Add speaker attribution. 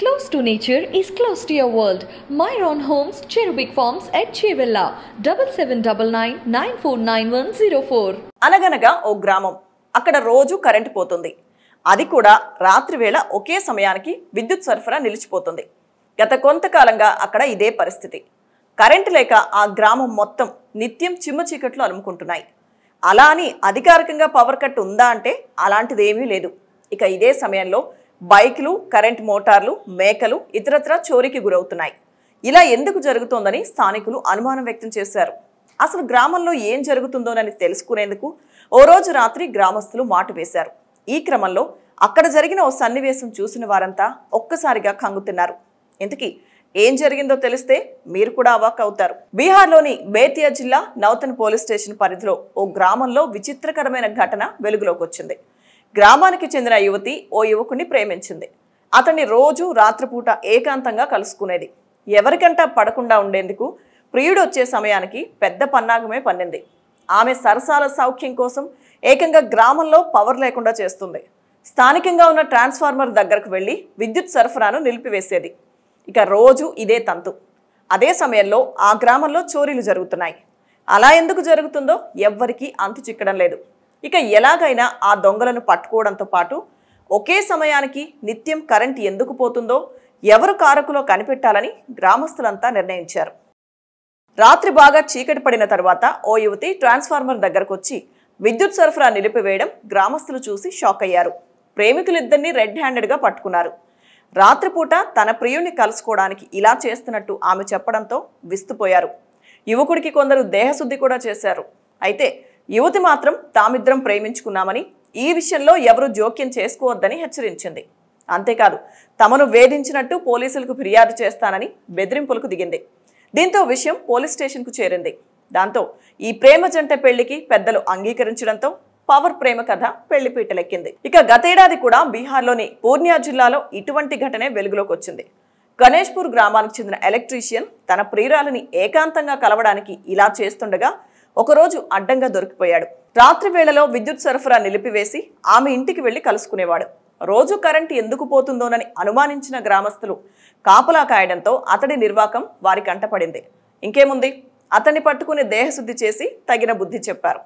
Speaker 1: Close to nature is close to your world. Myron Homes, Cherubic Farms at Chevilla, double seven double nine nine four nine one zero four అనగనగా ఓ గ్రామం అక్కడ రోజు current పోతుంది అది కూడా రాత్రివేళ ఒకే సమయానికి విద్యుత్ సరఫరా నిలిచిపోతుంది గత కొంతకాలంగా అక్కడ ఇదే పరిస్థితి కరెంటు లేక ఆ గ్రామం మొత్తం నిత్యం చిమ్మ చీకట్లు అలుముకుంటున్నాయి అలా అని అధికారికంగా పవర్ కట్ ఉందా అంటే అలాంటిదేమీ లేదు ఇక ఇదే సమయంలో బైక్లు కరెంట్ మోటార్లు మేకలు ఇతరత్ర చోరీకి గురవుతున్నాయి ఇలా ఎందుకు జరుగుతోందని స్థానికులు అనుమానం వ్యక్తం చేశారు అసలు గ్రామంలో ఏం జరుగుతుందోనని తెలుసుకునేందుకు ఓ రోజు రాత్రి గ్రామస్తులు మాట వేశారు ఈ క్రమంలో అక్కడ జరిగిన ఓ సన్నివేశం చూసిన వారంతా ఒక్కసారిగా కంగుతున్నారు ఇంతకీ ఏం జరిగిందో తెలిస్తే మీరు కూడా అవాక్ అవుతారు బీహార్లోని బేతియా జిల్లా నౌతన్ పోలీస్ స్టేషన్ పరిధిలో ఓ గ్రామంలో విచిత్రకరమైన ఘటన వెలుగులోకి వచ్చింది గ్రామానికి చెందిన యువతి ఓ యువకుని ప్రేమించింది అతన్ని రోజు రాత్రిపూట ఏకాంతంగా కలుసుకునేది ఎవరికంటా పడకుండా ఉండేందుకు ప్రియుడు వచ్చే సమయానికి పెద్ద పన్నాగమే పన్నింది ఆమె సరసాల సౌఖ్యం కోసం ఏకంగా గ్రామంలో పవర్ లేకుండా చేస్తుంది స్థానికంగా ఉన్న ట్రాన్స్ఫార్మర్ దగ్గరకు వెళ్ళి విద్యుత్ సరఫరాను నిలిపివేసేది ఇక రోజు ఇదే తంతు అదే సమయంలో ఆ గ్రామంలో చోరీలు జరుగుతున్నాయి అలా ఎందుకు జరుగుతుందో ఎవ్వరికీ అంతు చిక్కడం లేదు ఇక ఎలాగైనా ఆ దొంగలను పట్టుకోవడంతో పాటు ఒకే సమయానికి నిత్యం కరెంట్ ఎందుకు పోతుందో ఎవరు కారకులో కనిపెట్టాలని గ్రామస్తులంతా నిర్ణయించారు రాత్రి బాగా చీకటి పడిన తర్వాత ఓ యువతి ట్రాన్స్ఫార్మర్ దగ్గరకు వచ్చి విద్యుత్ సరఫరా నిలిపివేయడం గ్రామస్తులు చూసి షాక్ అయ్యారు ప్రేమికులిద్దరినీ రెడ్ హ్యాండెడ్గా పట్టుకున్నారు రాత్రిపూట తన ప్రియుణ్ణి కలుసుకోవడానికి ఇలా చేస్తున్నట్టు ఆమె చెప్పడంతో విస్తుపోయారు యువకుడికి కొందరు దేహశుద్ధి కూడా చేశారు అయితే యువతి మాత్రం తామిద్దరం ప్రేమించుకున్నామని ఈ విషయంలో ఎవరు జోక్యం చేసుకోవద్దని హెచ్చరించింది అంతేకాదు తమను వేధించినట్టు పోలీసులకు ఫిర్యాదు చేస్తానని బెదిరింపులకు దిగింది దీంతో విషయం పోలీస్ స్టేషన్కు చేరింది దాంతో ఈ ప్రేమ జంట పెళ్లికి పెద్దలు అంగీకరించడంతో పవర్ ప్రేమ కథ పెళ్లిపీటలెక్కింది ఇక గతేడాది కూడా బీహార్లోని పూర్ణియా జిల్లాలో ఇటువంటి ఘటనే వెలుగులోకి వచ్చింది గణేష్పూర్ గ్రామానికి చెందిన ఎలక్ట్రీషియన్ తన ప్రియురాలని ఏకాంతంగా కలవడానికి ఇలా చేస్తుండగా ఒకరోజు అడ్డంగా దొరికిపోయాడు రాత్రి వేళలో విద్యుత్ సరఫరా నిలిపివేసి ఆమె ఇంటికి వెళ్లి కలుసుకునేవాడు రోజు కరెంట్ ఎందుకు పోతుందోనని అనుమానించిన గ్రామస్తులు కాపలా కాయడంతో అతడి నిర్వాకం వారి కంటపడింది ఇంకేముంది అతన్ని పట్టుకుని దేహశుద్ధి చేసి తగిన బుద్ధి చెప్పారు